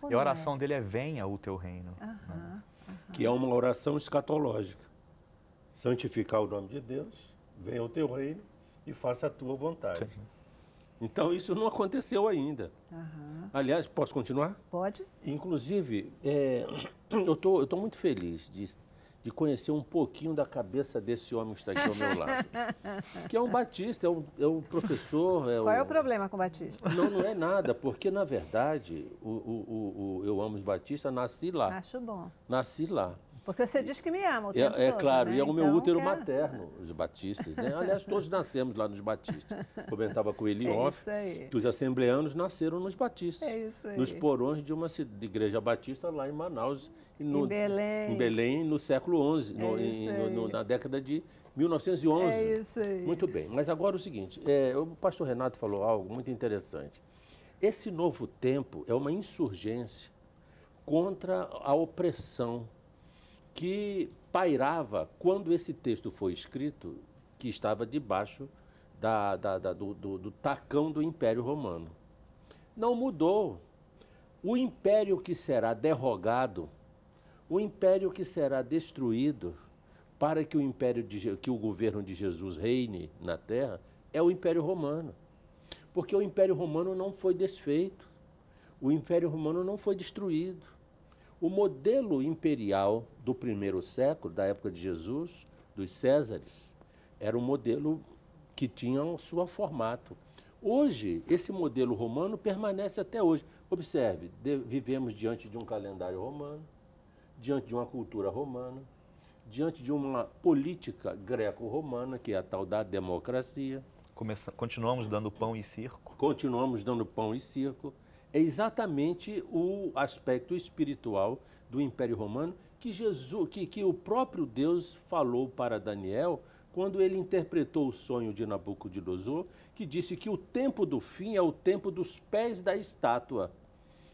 E a é? oração é? dele é venha o teu reino. né? Que é uma oração escatológica. Santificar o nome de Deus, venha o teu reino e faça a tua vontade. Sim. Então isso não aconteceu ainda. Aliás, posso continuar? Pode. Inclusive, é, eu tô, estou tô muito feliz de de conhecer um pouquinho da cabeça desse homem que está aqui ao meu lado. que é um batista, é um, é um professor. É Qual é um... é o problema com o batista? Não, não é nada, porque na verdade o, o, o, o Eu Amo os Batistas nasci lá. Acho bom. Nasci lá. Porque você diz que me ama, o é, tempo é, é claro, né? e é o meu então, útero é- materno, os batistas, né? Aliás, todos nascemos lá nos batistas. Comentava com ele é ontem que os assembleanos nasceram nos batistas. É isso aí. Nos porões de uma de igreja batista lá em Manaus. No, em Belém. Em Belém, no século XI, no, é em, no, na década de 1911. É isso aí. Muito bem. Mas agora o seguinte, é, o pastor Renato falou algo muito interessante. Esse novo tempo é uma insurgência contra a opressão que pairava quando esse texto foi escrito, que estava debaixo da, da, da, do, do, do tacão do Império Romano. Não mudou. O império que será derrogado, o império que será destruído, para que o império de, que o governo de Jesus reine na terra é o Império Romano. Porque o Império Romano não foi desfeito. O Império Romano não foi destruído. O modelo imperial do primeiro século, da época de Jesus, dos Césares, era um modelo que tinha o seu formato. Hoje, esse modelo romano permanece até hoje. Observe, de, vivemos diante de um calendário romano, diante de uma cultura romana, diante de uma política greco-romana, que é a tal da democracia. Começa, continuamos dando pão e circo. Continuamos dando pão e circo é exatamente o aspecto espiritual do Império Romano que Jesus, que, que o próprio Deus falou para Daniel quando ele interpretou o sonho de Nabucodonosor, que disse que o tempo do fim é o tempo dos pés da estátua,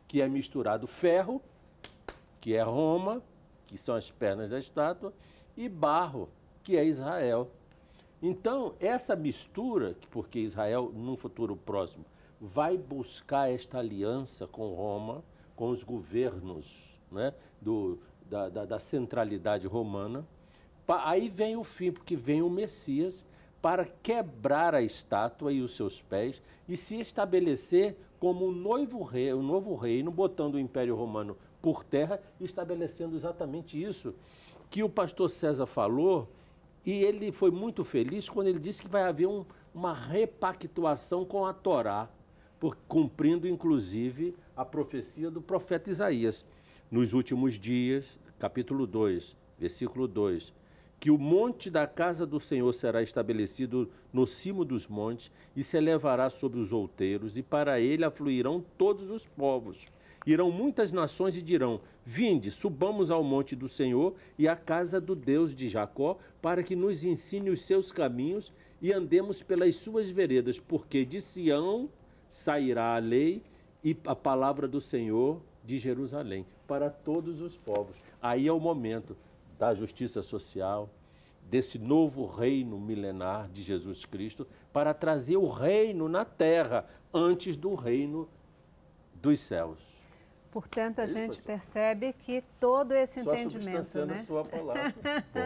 que é misturado ferro, que é Roma, que são as pernas da estátua, e barro, que é Israel. Então, essa mistura, porque Israel, num futuro próximo, vai buscar esta aliança com Roma, com os governos né, do, da, da, da centralidade romana. Aí vem o fim, porque vem o Messias para quebrar a estátua e os seus pés e se estabelecer como um noivo rei, um novo reino, botando o Império Romano por terra, estabelecendo exatamente isso que o pastor César falou, e ele foi muito feliz quando ele disse que vai haver um, uma repactuação com a Torá por, cumprindo inclusive a profecia do profeta Isaías. Nos últimos dias, capítulo 2, versículo 2, que o monte da casa do Senhor será estabelecido no cimo dos montes e se elevará sobre os outeiros, e para ele afluirão todos os povos. Irão muitas nações e dirão: Vinde, subamos ao monte do Senhor e à casa do Deus de Jacó, para que nos ensine os seus caminhos e andemos pelas suas veredas, porque de Sião sairá a lei e a palavra do Senhor de Jerusalém para todos os povos. Aí é o momento da justiça social, desse novo reino milenar de Jesus Cristo, para trazer o reino na terra antes do reino dos céus. Portanto, a Isso, gente pastor. percebe que todo esse Só entendimento, né? A sua palavra.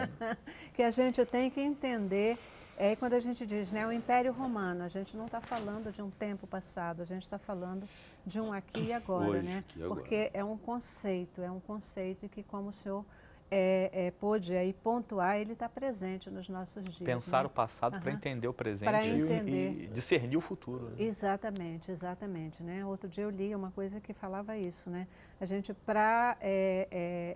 que a gente tem que entender é quando a gente diz, né, o Império Romano, a gente não está falando de um tempo passado, a gente está falando de um aqui e agora, Hoje, né? Agora. Porque é um conceito, é um conceito que, como o senhor é, é, pôde aí pontuar, ele está presente nos nossos dias. Né? Pensar né? o passado uhum. para entender o presente entender. E, e, discernir o futuro. Né? Exatamente, exatamente. Né? Outro dia eu li uma coisa que falava isso. Né? A gente, para é,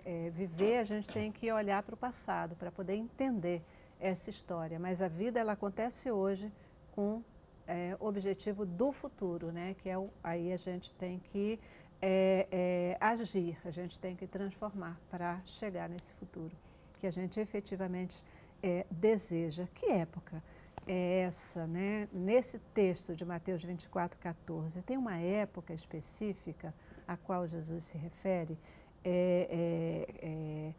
é, é, viver, a gente tem que olhar para o passado, para poder entender essa história, mas a vida ela acontece hoje com é, objetivo do futuro, né? Que é o, aí a gente tem que é, é, agir, a gente tem que transformar para chegar nesse futuro que a gente efetivamente é, deseja. Que época é essa, né? Nesse texto de Mateus 24, 14, tem uma época específica a qual Jesus se refere. É, é, é,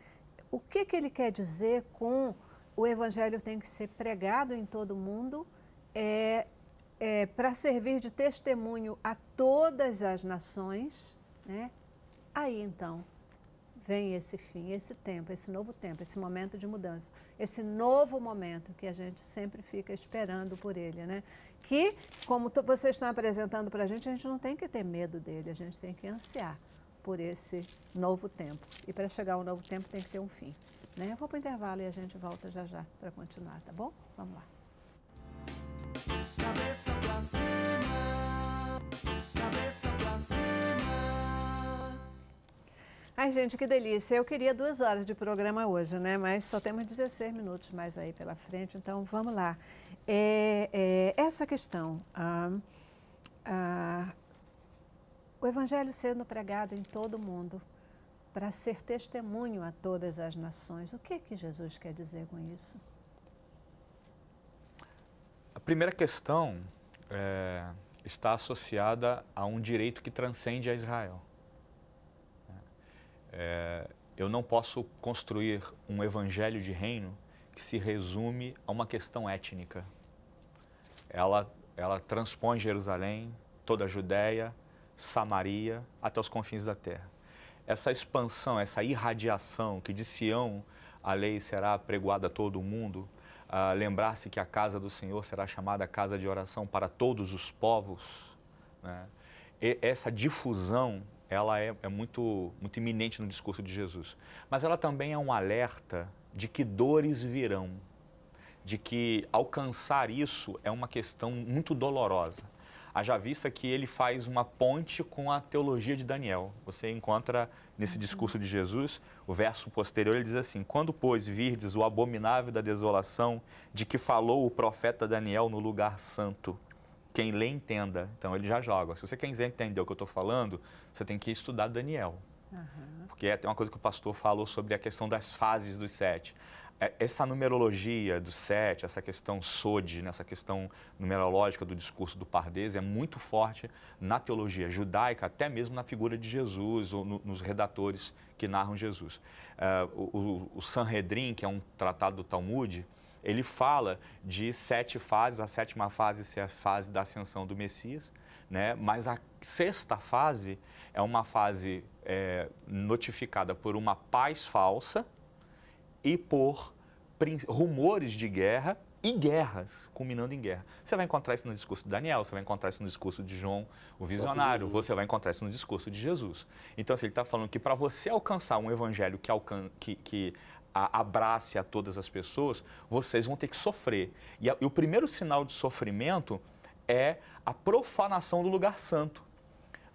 o que, que ele quer dizer com o evangelho tem que ser pregado em todo mundo é, é para servir de testemunho a todas as nações, né? Aí então vem esse fim, esse tempo, esse novo tempo, esse momento de mudança, esse novo momento que a gente sempre fica esperando por ele, né? Que, como vocês estão apresentando para a gente, a gente não tem que ter medo dele, a gente tem que ansiar por esse novo tempo. E para chegar ao novo tempo tem que ter um fim. Né? Eu vou para o intervalo e a gente volta já já para continuar, tá bom? Vamos lá. Cabeça pra cima, cabeça pra cima. Ai, gente, que delícia. Eu queria duas horas de programa hoje, né? Mas só temos 16 minutos mais aí pela frente, então vamos lá. É, é, essa questão, ah, ah, o evangelho sendo pregado em todo o mundo, para ser testemunho a todas as nações. O que que Jesus quer dizer com isso? A primeira questão é, está associada a um direito que transcende a Israel. É, eu não posso construir um evangelho de reino que se resume a uma questão étnica. Ela, ela transpõe Jerusalém, toda a Judéia, Samaria, até os confins da terra essa expansão, essa irradiação que de Sião a lei será pregoada a todo o mundo, ah, lembrar-se que a casa do Senhor será chamada casa de oração para todos os povos, né? essa difusão ela é, é, muito, muito iminente no discurso de Jesus. Mas ela também é um alerta de que dores virão, de que alcançar isso é uma questão muito dolorosa. Haja vista que ele faz uma ponte com a teologia de Daniel. Você encontra nesse uhum. discurso de Jesus, o verso posterior ele diz assim: Quando, pois, virdes o abominável da desolação de que falou o profeta Daniel no lugar santo, quem lê entenda. Então ele já joga. Se você quer entender o que eu estou falando, você tem que estudar Daniel. Uhum. Porque é, tem uma coisa que o pastor falou sobre a questão das fases dos sete. É, essa numerologia do sete, essa questão sode, nessa né, questão numerológica do discurso do Pardês é muito forte na teologia judaica, até mesmo na figura de Jesus ou no, nos redatores que narram Jesus. Uh, o, o Sanhedrin, que é um tratado do Talmud, ele fala de sete fases, a sétima fase ser a fase da ascensão do Messias, né? mas a sexta fase é uma fase é, notificada por uma paz falsa, e por rumores de guerra e guerras, culminando em guerra. Você vai encontrar isso no discurso de Daniel, você vai encontrar isso no discurso de João, o visionário, você vai encontrar isso no discurso de Jesus. Então, assim, ele está falando que para você alcançar um evangelho que, alcan que, que a, abrace a todas as pessoas, vocês vão ter que sofrer. E, a, e o primeiro sinal de sofrimento é a profanação do lugar santo.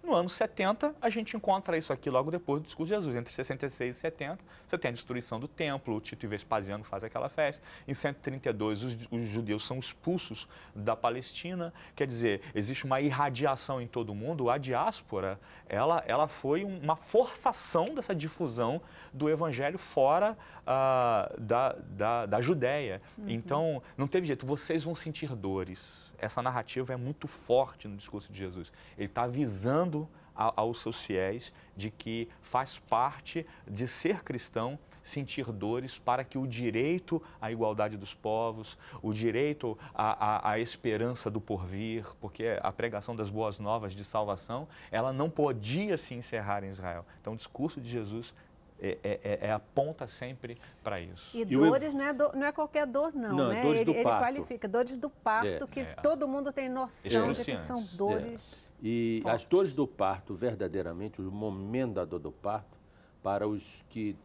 No ano 70, a gente encontra isso aqui logo depois do discurso de Jesus. Entre 66 e 70, você tem a destruição do templo, o Tito e Vespasiano faz aquela festa. Em 132, os, os judeus são expulsos da Palestina. Quer dizer, existe uma irradiação em todo o mundo. A diáspora, ela, ela foi uma forçação dessa difusão do evangelho fora uh, da, da, da Judéia. Uhum. Então, não teve jeito, vocês vão sentir dores. Essa narrativa é muito forte no discurso de Jesus. Ele está avisando a, aos seus fiéis de que faz parte de ser cristão sentir dores para que o direito à igualdade dos povos, o direito à, à, à, esperança do porvir, porque a pregação das boas novas de salvação, ela não podia se encerrar em Israel. Então, o discurso de Jesus é, é, é, é aponta sempre para isso. E, e dores o... não, é do, não é qualquer dor, não, não né? Dores ele, do ele qualifica, dores do parto, é. que é. todo mundo tem noção de que são dores. E fortes. as dores do parto, verdadeiramente, o momento da dor do parto, para os que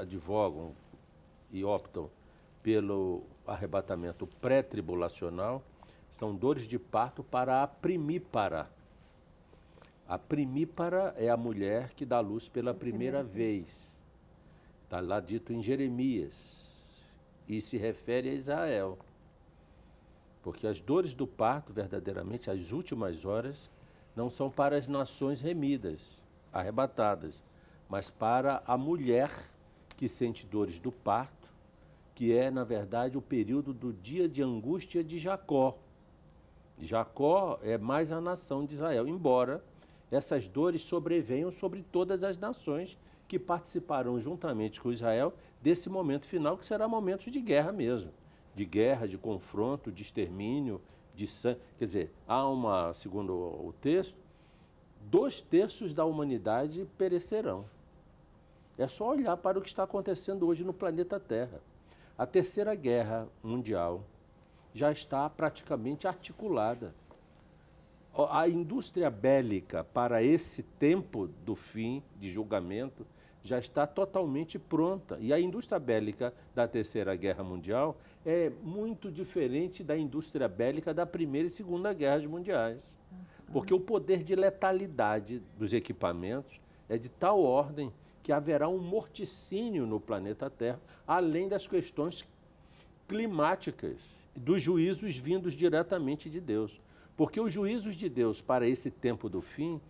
advogam e optam pelo arrebatamento pré-tribulacional, são dores de parto para aprimir parar. A primípara é a mulher que dá luz pela primeira, primeira vez. Está lá dito em Jeremias. E se refere a Israel. Porque as dores do parto, verdadeiramente, as últimas horas, não são para as nações remidas, arrebatadas, mas para a mulher que sente dores do parto, que é, na verdade, o período do dia de angústia de Jacó. Jacó é mais a nação de Israel, embora essas dores sobrevenham sobre todas as nações que participarão juntamente com Israel desse momento final, que será momento de guerra mesmo de guerra, de confronto, de extermínio, de sangue. Quer dizer, há uma, segundo o texto, dois terços da humanidade perecerão. É só olhar para o que está acontecendo hoje no planeta Terra. A Terceira Guerra Mundial já está praticamente articulada a indústria bélica para esse tempo do fim de julgamento já está totalmente pronta. E a indústria bélica da Terceira Guerra Mundial é muito diferente da indústria bélica da Primeira e Segunda Guerras Mundiais. Porque o poder de letalidade dos equipamentos é de tal ordem que haverá um morticínio no planeta Terra, além das questões climáticas, dos juízos vindos diretamente de Deus. Porque os juízos de Deus para esse tempo do fim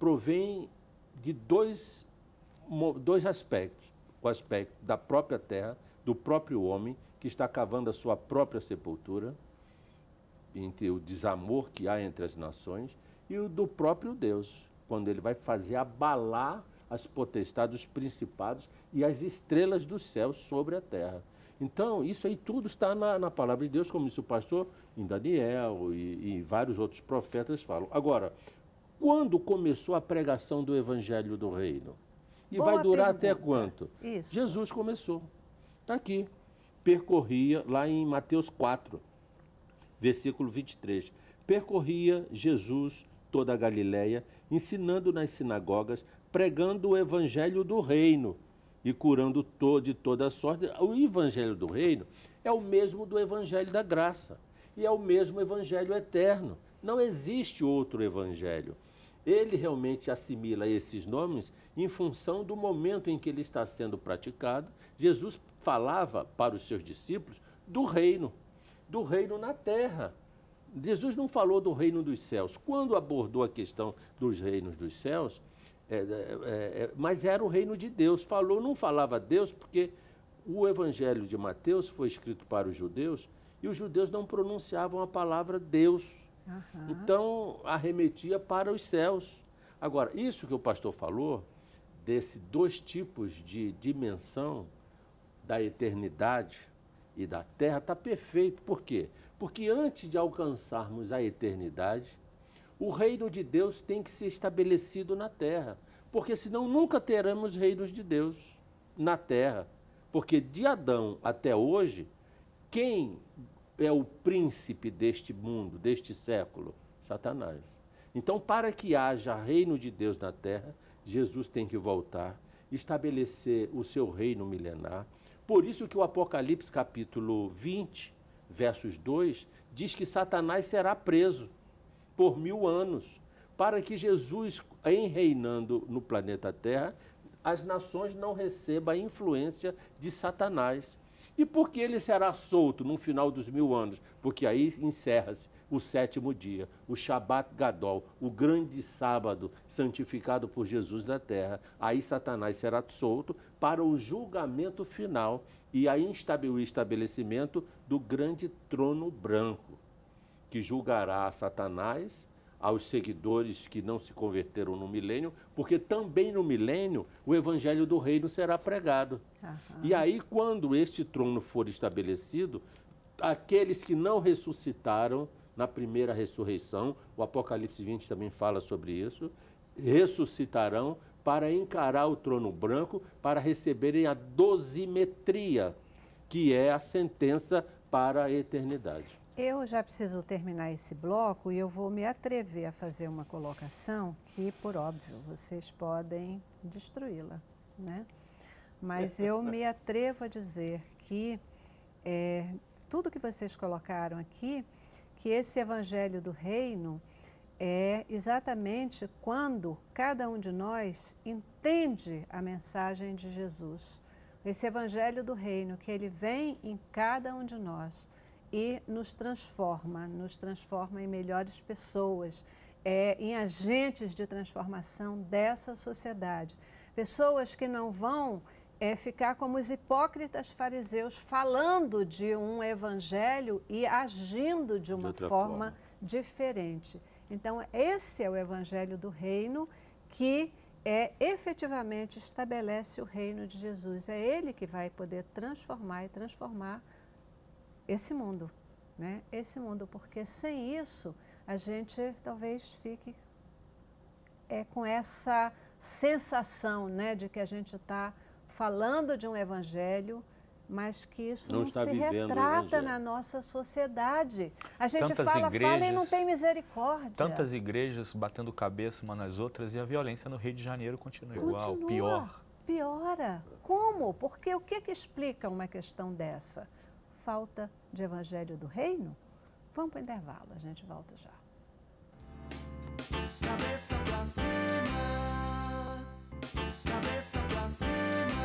provêm de dois, dois aspectos. O aspecto da própria terra, do próprio homem, que está cavando a sua própria sepultura, entre o desamor que há entre as nações, e o do próprio Deus, quando ele vai fazer abalar as potestades, os principados e as estrelas do céu sobre a terra. Então, isso aí tudo está na, na palavra de Deus, como isso o pastor em Daniel e, e vários outros profetas falam. Agora, quando começou a pregação do Evangelho do Reino? E Boa vai durar pergunta. até quanto? Isso. Jesus começou. Está aqui. Percorria, lá em Mateus 4, versículo 23. Percorria Jesus toda a Galiléia, ensinando nas sinagogas, pregando o evangelho do reino e curando de toda sorte. O evangelho do reino é o mesmo do evangelho da graça e é o mesmo evangelho eterno. Não existe outro evangelho. Ele realmente assimila esses nomes em função do momento em que ele está sendo praticado. Jesus falava para os seus discípulos do reino, do reino na terra. Jesus não falou do reino dos céus. Quando abordou a questão dos reinos dos céus, é é, é, é, mas era o reino de Deus. Falou, não falava Deus, porque o evangelho de Mateus foi escrito para os judeus e os judeus não pronunciavam a palavra Deus. Uhum. Então arremetia para os céus. Agora, isso que o pastor falou, desse dois tipos de dimensão da eternidade e da terra, está perfeito. Por quê? Porque antes de alcançarmos a eternidade, o reino de Deus tem que ser estabelecido na terra, porque senão nunca teremos reinos de Deus na terra. Porque de Adão até hoje, quem é o príncipe deste mundo, deste século? Satanás. Então, para que haja reino de Deus na terra, Jesus tem que voltar, estabelecer o seu reino milenar. Por isso que o Apocalipse capítulo 20, versos 2, diz que Satanás será preso por mil anos, para que Jesus, em reinando no planeta Terra, as nações não recebam a influência de Satanás. E por que ele será solto no final dos mil anos? Porque aí encerra-se o sétimo dia, o Shabat Gadol, o grande sábado santificado por Jesus na terra. Aí Satanás será solto para o julgamento final e aí o estabelecimento do grande trono branco que julgará a Satanás, aos seguidores que não se converteram no milênio, porque também no milênio o evangelho do reino será pregado. E aí, quando este trono for estabelecido, aqueles que não ressuscitaram na primeira ressurreição, o Apocalipse 20 também fala sobre isso, ressuscitarão para encarar o trono branco, para receberem a dosimetria, que é a sentença para a eternidade. Eu já preciso terminar esse bloco e eu vou me atrever a fazer uma colocação que, por óbvio, vocês podem destruí-la, né? Mas eu me atrevo a dizer que é, tudo que vocês colocaram aqui, que esse evangelho do reino é exatamente quando cada um de nós entende a mensagem de Jesus. Esse evangelho do reino que ele vem em cada um de nós e nos transforma, nos transforma em melhores pessoas, é, em agentes de transformação dessa sociedade. Pessoas que não vão é, ficar como os hipócritas fariseus, falando de um evangelho e agindo de uma de forma, forma diferente. Então, esse é o evangelho do reino que é efetivamente estabelece o reino de Jesus. É ele que vai poder transformar e transformar esse mundo, né? Esse mundo, porque sem isso a gente talvez fique é, com essa sensação, né, de que a gente está falando de um evangelho, mas que isso não, não se retrata na nossa sociedade. A gente tantas fala, igrejas, fala e não tem misericórdia. Tantas igrejas batendo cabeça uma nas outras e a violência no Rio de Janeiro continua, continua igual, pior. Piora. Como? Porque o que, que explica uma questão dessa? falta de evangelho do reino? Vamos para o intervalo, a gente volta já. Cabeça pra cima, cabeça pra cima.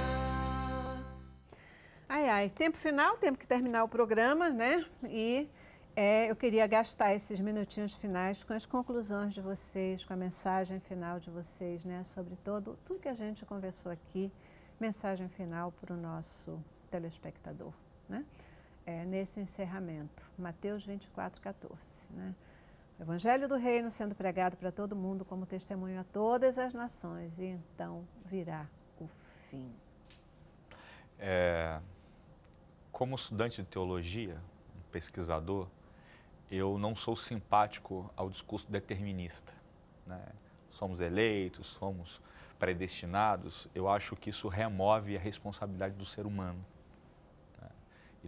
Ai, ai, tempo final, tempo que terminar o programa, né? E é, eu queria gastar esses minutinhos finais com as conclusões de vocês, com a mensagem final de vocês, né? Sobre todo, tudo que a gente conversou aqui. Mensagem final para o nosso telespectador, né? é, nesse encerramento. Mateus 24, 14. Né? O Evangelho do Reino sendo pregado para todo mundo como testemunho a todas as nações, e então virá o fim. É, como estudante de teologia, pesquisador, eu não sou simpático ao discurso determinista. Né? Somos eleitos, somos predestinados. Eu acho que isso remove a responsabilidade do ser humano.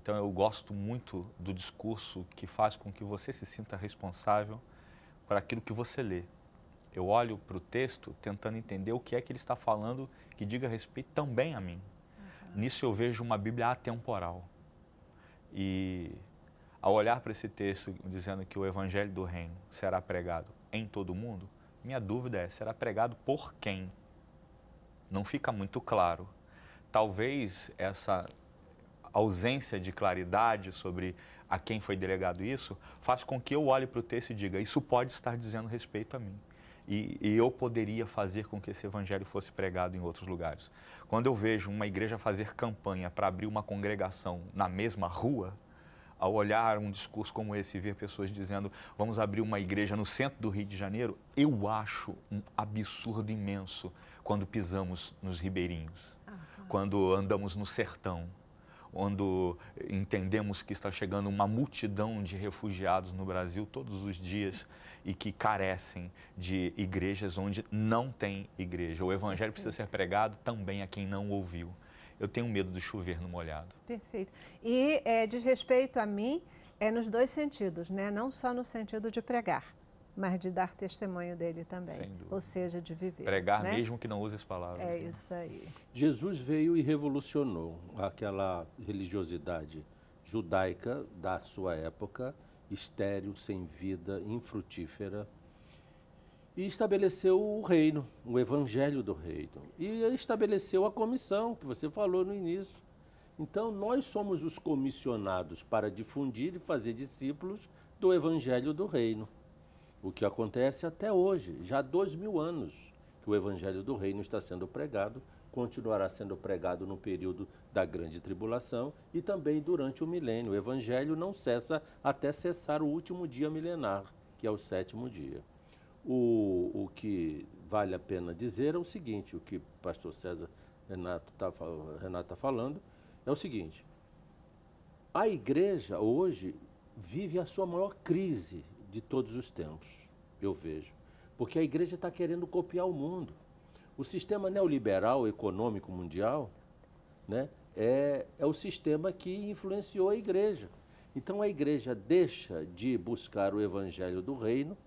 Então eu gosto muito do discurso que faz com que você se sinta responsável por aquilo que você lê. Eu olho para o texto tentando entender o que é que ele está falando que diga respeito também a mim. Uhum. Nisso eu vejo uma Bíblia atemporal. E ao olhar para esse texto dizendo que o evangelho do reino será pregado em todo o mundo, minha dúvida é, será pregado por quem? Não fica muito claro. Talvez essa ausência de claridade sobre a quem foi delegado isso, faz com que eu olhe para o texto e diga: isso pode estar dizendo respeito a mim. E, e, eu poderia fazer com que esse evangelho fosse pregado em outros lugares. Quando eu vejo uma igreja fazer campanha para abrir uma congregação na mesma rua, ao olhar um discurso como esse e ver pessoas dizendo vamos abrir uma igreja no centro do Rio de Janeiro, eu acho um absurdo imenso quando pisamos nos ribeirinhos, quando andamos no sertão, quando entendemos que está chegando uma multidão de refugiados no Brasil todos os dias e que carecem de igrejas onde não tem igreja. O evangelho Perfeito. precisa ser pregado também a quem não ouviu. Eu tenho medo de chover no molhado. Perfeito. E é, diz respeito a mim, é nos dois sentidos, né? não só no sentido de pregar mas de dar testemunho dele também, ou seja, de viver. Pregar né? mesmo que não use as palavras. É né? isso aí. Jesus veio e revolucionou aquela religiosidade judaica da sua época, estéril, sem vida, infrutífera, e estabeleceu o reino, o evangelho do reino, e estabeleceu a comissão que você falou no início. Então, nós somos os comissionados para difundir e fazer discípulos do evangelho do reino. O que acontece até hoje, já há dois mil anos que o Evangelho do Reino está sendo pregado, continuará sendo pregado no período da Grande Tribulação e também durante o milênio. O Evangelho não cessa até cessar o último dia milenar, que é o sétimo dia. O, o que vale a pena dizer é o seguinte: o que o pastor César Renato está Renato tá falando é o seguinte. A igreja hoje vive a sua maior crise de todos os tempos, eu vejo. Porque a igreja está querendo copiar o mundo. O sistema neoliberal econômico mundial né, é, é o sistema que influenciou a igreja. Então a igreja deixa de buscar o evangelho do reino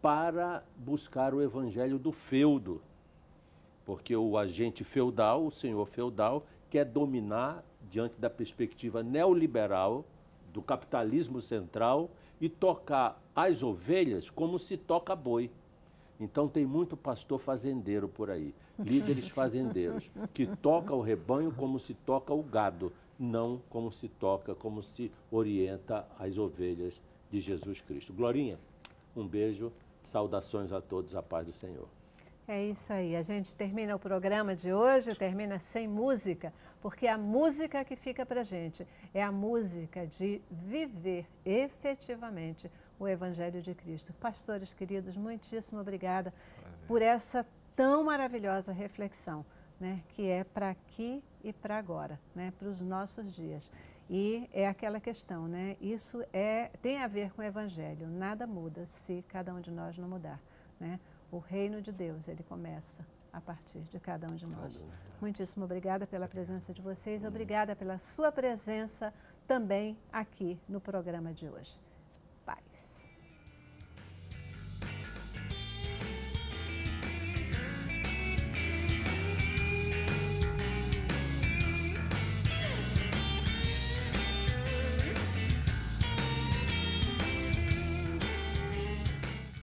para buscar o evangelho do feudo. Porque o agente feudal, o senhor feudal, quer dominar diante da perspectiva neoliberal do capitalismo central e tocar as ovelhas como se toca boi. Então tem muito pastor fazendeiro por aí, líderes fazendeiros, que toca o rebanho como se toca o gado, não como se toca, como se orienta as ovelhas de Jesus Cristo. Glorinha, um beijo, saudações a todos, a paz do Senhor. É isso aí. A gente termina o programa de hoje, termina sem música, porque a música que fica para gente é a música de viver efetivamente o Evangelho de Cristo. Pastores queridos, muitíssimo obrigada por essa tão maravilhosa reflexão, né, que é para aqui e para agora, né, para os nossos dias. E é aquela questão, né? Isso é tem a ver com o evangelho. Nada muda se cada um de nós não mudar, né? O reino de Deus, ele começa a partir de cada um de nós. Muitíssimo obrigada pela presença de vocês, obrigada pela sua presença também aqui no programa de hoje paz.